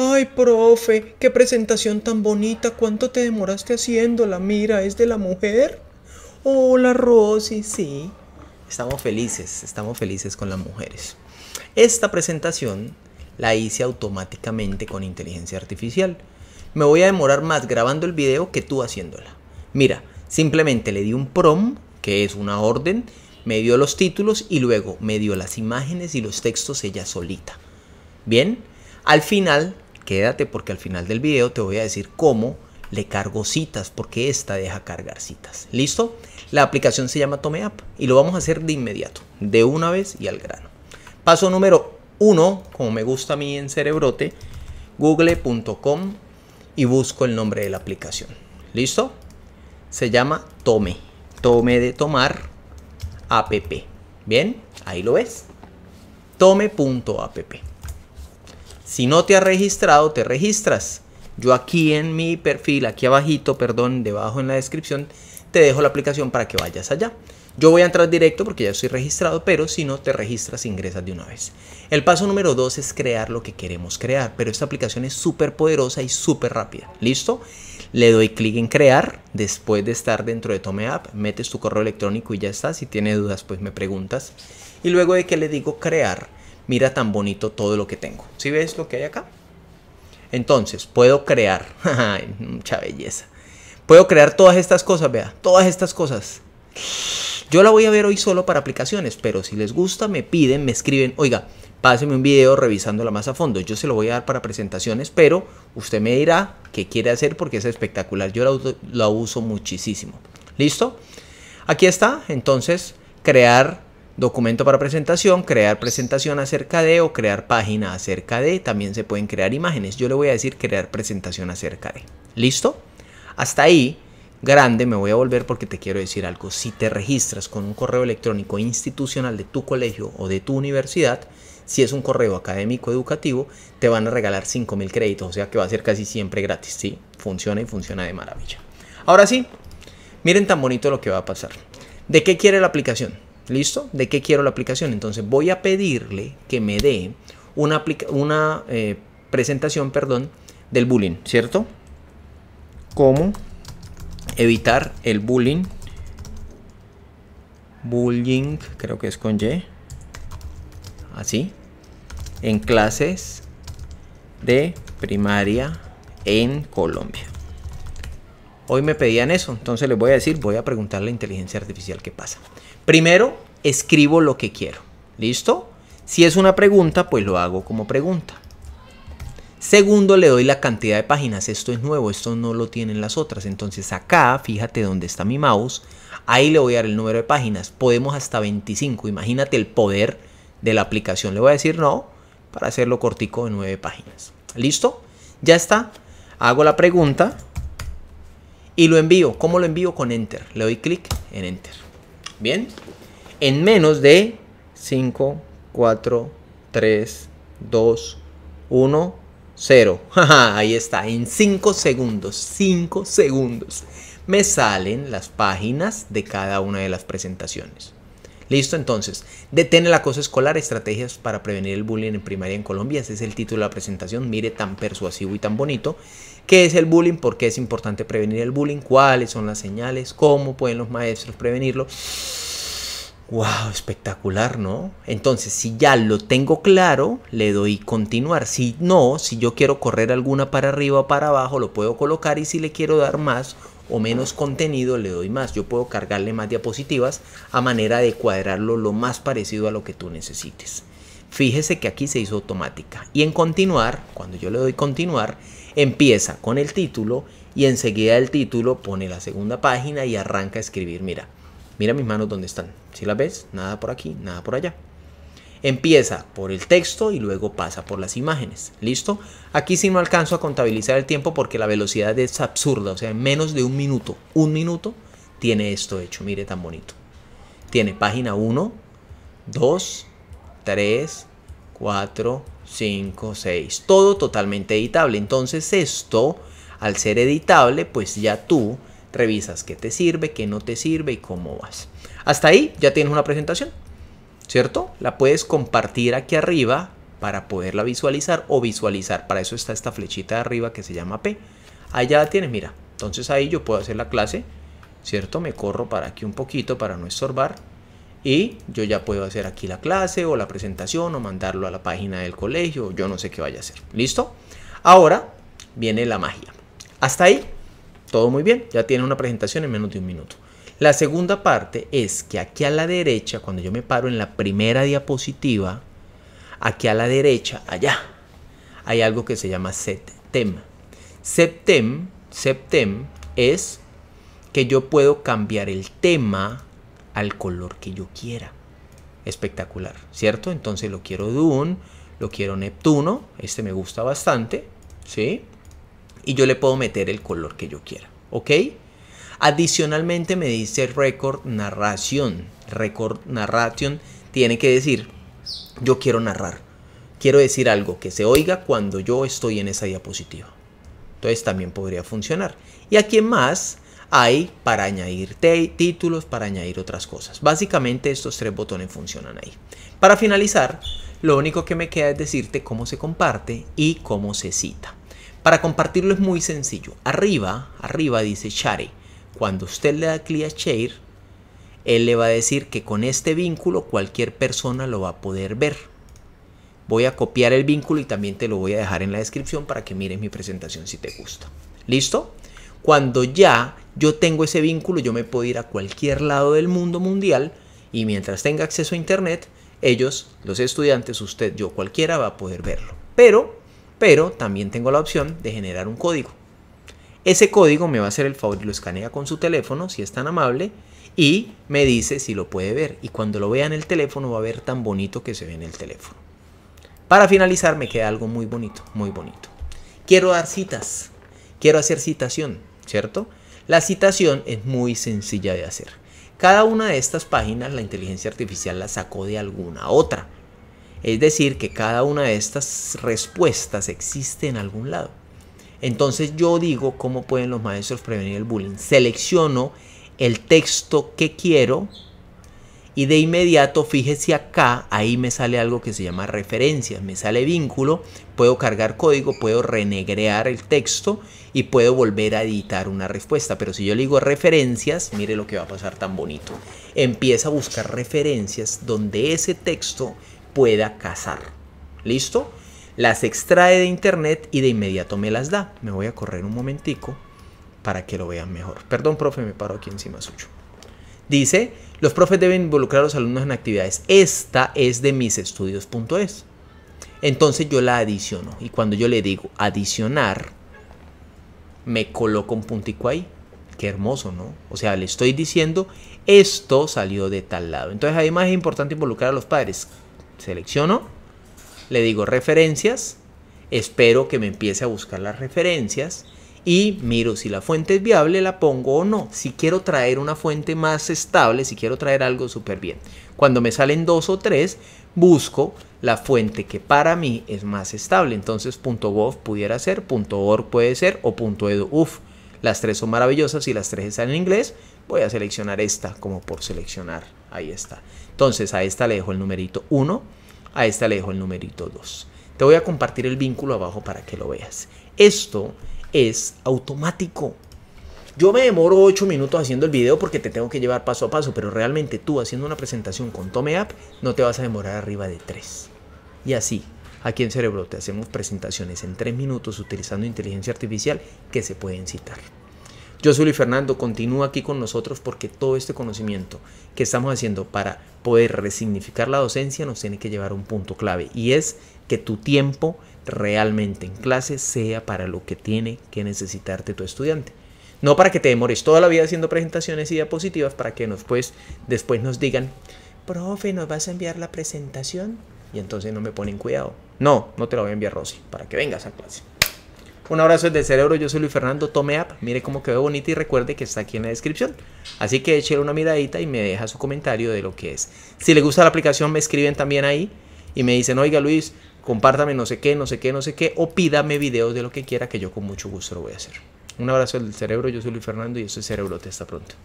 Ay, profe, qué presentación tan bonita. ¿Cuánto te demoraste haciéndola? Mira, es de la mujer. Hola, Rosy. Sí, estamos felices, estamos felices con las mujeres. Esta presentación la hice automáticamente con inteligencia artificial. Me voy a demorar más grabando el video que tú haciéndola. Mira, simplemente le di un prom, que es una orden, me dio los títulos y luego me dio las imágenes y los textos ella solita. Bien, al final quédate porque al final del video te voy a decir cómo le cargo citas porque esta deja cargar citas. ¿Listo? La aplicación se llama Tome App y lo vamos a hacer de inmediato, de una vez y al grano. Paso número uno, como me gusta a mí en Cerebrote, google.com y busco el nombre de la aplicación. ¿Listo? Se llama Tome. Tome de tomar app. Bien, ahí lo ves. Tome.app. Si no te has registrado, te registras. Yo aquí en mi perfil, aquí abajito, perdón, debajo en la descripción, te dejo la aplicación para que vayas allá. Yo voy a entrar directo porque ya estoy registrado, pero si no te registras, ingresas de una vez. El paso número dos es crear lo que queremos crear, pero esta aplicación es súper poderosa y súper rápida. ¿Listo? Le doy clic en crear, después de estar dentro de Tome App, metes tu correo electrónico y ya está. Si tienes dudas, pues me preguntas. Y luego de que le digo crear, mira tan bonito todo lo que tengo. ¿Sí ves lo que hay acá? Entonces, puedo crear, mucha belleza. Puedo crear todas estas cosas, vea, todas estas cosas. Yo la voy a ver hoy solo para aplicaciones, pero si les gusta, me piden, me escriben, oiga, páseme un video revisándola más a fondo. Yo se lo voy a dar para presentaciones, pero usted me dirá qué quiere hacer porque es espectacular. Yo la, la uso muchísimo. ¿Listo? Aquí está, entonces, crear documento para presentación, crear presentación acerca de o crear página acerca de. También se pueden crear imágenes. Yo le voy a decir crear presentación acerca de. ¿Listo? Hasta ahí, grande, me voy a volver porque te quiero decir algo. Si te registras con un correo electrónico institucional de tu colegio o de tu universidad, si es un correo académico educativo, te van a regalar 5.000 créditos, o sea que va a ser casi siempre gratis. Sí, funciona y funciona de maravilla. Ahora sí, miren tan bonito lo que va a pasar. ¿De qué quiere la aplicación? ¿Listo? ¿De qué quiero la aplicación? Entonces voy a pedirle que me dé una, eh, presentación perdón, del bullying, ¿cierto? ¿Cómo evitar el bullying? Bullying, creo que es con Y. Así. En clases de primaria en Colombia. Hoy me pedían eso, entonces les voy a decir, voy a preguntar a la inteligencia artificial qué pasa. Primero, escribo lo que quiero. ¿Listo? Si es una pregunta, pues lo hago como pregunta. Segundo, le doy la cantidad de páginas. Esto es nuevo, esto no lo tienen las otras. Entonces acá, fíjate dónde está mi mouse. Ahí le voy a dar el número de páginas. Podemos hasta 25. Imagínate el poder de la aplicación. Le voy a decir no para hacerlo cortico de 9 páginas. ¿Listo? Ya está. Hago la pregunta. Y lo envío. ¿Cómo lo envío? Con Enter. Le doy clic en Enter. Bien. En menos de 5, 4, 3, 2, 1, 0. Ahí está. En 5 segundos. 5 segundos. Me salen las páginas de cada una de las presentaciones. Listo, entonces, detén la cosa escolar, estrategias para prevenir el bullying en primaria en Colombia. Ese es el título de la presentación. Mire, tan persuasivo y tan bonito. ¿Qué es el bullying? ¿Por qué es importante prevenir el bullying? ¿Cuáles son las señales? ¿Cómo pueden los maestros prevenirlo? Wow, espectacular, ¿no? Entonces, si ya lo tengo claro, le doy continuar. Si no, si yo quiero correr alguna para arriba o para abajo, lo puedo colocar y si le quiero dar más o menos contenido, le doy más. Yo puedo cargarle más diapositivas a manera de cuadrarlo lo más parecido a lo que tú necesites. Fíjese que aquí se hizo automática. Y en continuar, cuando yo le doy continuar, empieza con el título y enseguida el título pone la segunda página y arranca a escribir. Mira, Mira mis manos dónde están. Si ¿Sí las ves, nada por aquí, nada por allá. Empieza por el texto y luego pasa por las imágenes. ¿Listo? Aquí sí no alcanzo a contabilizar el tiempo porque la velocidad es absurda. O sea, en menos de un minuto, un minuto, tiene esto hecho. Mire tan bonito. Tiene página 1, 2, 3, 4, 5, 6. Todo totalmente editable. Entonces esto, al ser editable, pues ya tú revisas qué te sirve, qué no te sirve y cómo vas. Hasta ahí ya tienes una presentación, ¿cierto? La puedes compartir aquí arriba para poderla visualizar o visualizar. Para eso está esta flechita de arriba que se llama P. ya la tienes, mira. Entonces ahí yo puedo hacer la clase, ¿cierto? Me corro para aquí un poquito para no estorbar. Y yo ya puedo hacer aquí la clase o la presentación o mandarlo a la página del colegio. Yo no sé qué vaya a hacer. ¿Listo? Ahora viene la magia. Hasta ahí todo muy bien, ya tiene una presentación en menos de un minuto. La segunda parte es que aquí a la derecha, cuando yo me paro en la primera diapositiva, aquí a la derecha, allá, hay algo que se llama tema Septem, septem es que yo puedo cambiar el tema al color que yo quiera. Espectacular, ¿cierto? Entonces lo quiero Dune, lo quiero Neptuno, este me gusta bastante, ¿sí? y yo le puedo meter el color que yo quiera, ¿ok? Adicionalmente me dice record narración. Record narración. tiene que decir, yo quiero narrar. Quiero decir algo que se oiga cuando yo estoy en esa diapositiva. Entonces también podría funcionar. Y aquí más hay para añadir títulos, para añadir otras cosas. Básicamente estos tres botones funcionan ahí. Para finalizar, lo único que me queda es decirte cómo se comparte y cómo se cita. Para compartirlo es muy sencillo. Arriba, arriba dice share. Cuando usted le da clic a share, él le va a decir que con este vínculo cualquier persona lo va a poder ver. Voy a copiar el vínculo y también te lo voy a dejar en la descripción para que mires mi presentación si te gusta. ¿Listo? Cuando ya yo tengo ese vínculo, yo me puedo ir a cualquier lado del mundo mundial y mientras tenga acceso a internet, ellos, los estudiantes, usted, yo, cualquiera va a poder verlo. Pero pero también tengo la opción de generar un código. Ese código me va a hacer el favor y lo escanea con su teléfono, si es tan amable, y me dice si lo puede ver. Y cuando lo vea en el teléfono va a ver tan bonito que se ve en el teléfono. Para finalizar me queda algo muy bonito, muy bonito. Quiero dar citas, quiero hacer citación, ¿cierto? La citación es muy sencilla de hacer. Cada una de estas páginas la inteligencia artificial la sacó de alguna otra. Es decir, que cada una de estas respuestas existe en algún lado. Entonces yo digo cómo pueden los maestros prevenir el bullying. Selecciono el texto que quiero y de inmediato fíjese acá, ahí me sale algo que se llama referencias, me sale vínculo, puedo cargar código, puedo renegrear el texto y puedo volver a editar una respuesta. Pero si yo le digo referencias, mire lo que va a pasar tan bonito. Empieza a buscar referencias donde ese texto pueda cazar. ¿Listo? Las extrae de internet y de inmediato me las da. Me voy a correr un momentico para que lo vean mejor. Perdón, profe, me paro aquí encima suyo. Dice, los profes deben involucrar a los alumnos en actividades. Esta es de misestudios.es. Entonces yo la adiciono y cuando yo le digo adicionar, me coloco un puntico ahí. Qué hermoso, ¿no? O sea, le estoy diciendo, esto salió de tal lado. Entonces además es importante involucrar a los padres. Selecciono, le digo referencias, espero que me empiece a buscar las referencias y miro si la fuente es viable, la pongo o no. Si quiero traer una fuente más estable, si quiero traer algo súper bien. Cuando me salen dos o tres, busco la fuente que para mí es más estable. Entonces .gov pudiera ser, .org puede ser o .edu. Uf, las tres son maravillosas y las tres están en inglés voy a seleccionar esta como por seleccionar. Ahí está. Entonces a esta le dejo el numerito 1, a esta le dejo el numerito 2. Te voy a compartir el vínculo abajo para que lo veas. Esto es automático. Yo me demoro 8 minutos haciendo el video porque te tengo que llevar paso a paso, pero realmente tú haciendo una presentación con Tome no te vas a demorar arriba de 3. Y así, aquí en Cerebro te hacemos presentaciones en 3 minutos utilizando inteligencia artificial que se pueden citar. Yo soy Luis Fernando, continúa aquí con nosotros porque todo este conocimiento que estamos haciendo para poder resignificar la docencia nos tiene que llevar a un punto clave y es que tu tiempo realmente en clase sea para lo que tiene que necesitarte tu estudiante. No para que te demores toda la vida haciendo presentaciones y diapositivas para que nos, pues, después nos digan, profe, ¿nos vas a enviar la presentación? Y entonces no me ponen cuidado. No, no te la voy a enviar Rosy, para que vengas a clase. Un abrazo desde el cerebro, yo soy Luis Fernando, tome app, mire cómo ve bonita y recuerde que está aquí en la descripción. Así que eche una miradita y me deja su comentario de lo que es. Si le gusta la aplicación, me escriben también ahí y me dicen, oiga Luis, compártame no sé qué, no sé qué, no sé qué, o pídame videos de lo que quiera que yo con mucho gusto lo voy a hacer. Un abrazo del cerebro, yo soy Luis Fernando y este cerebro te hasta pronto.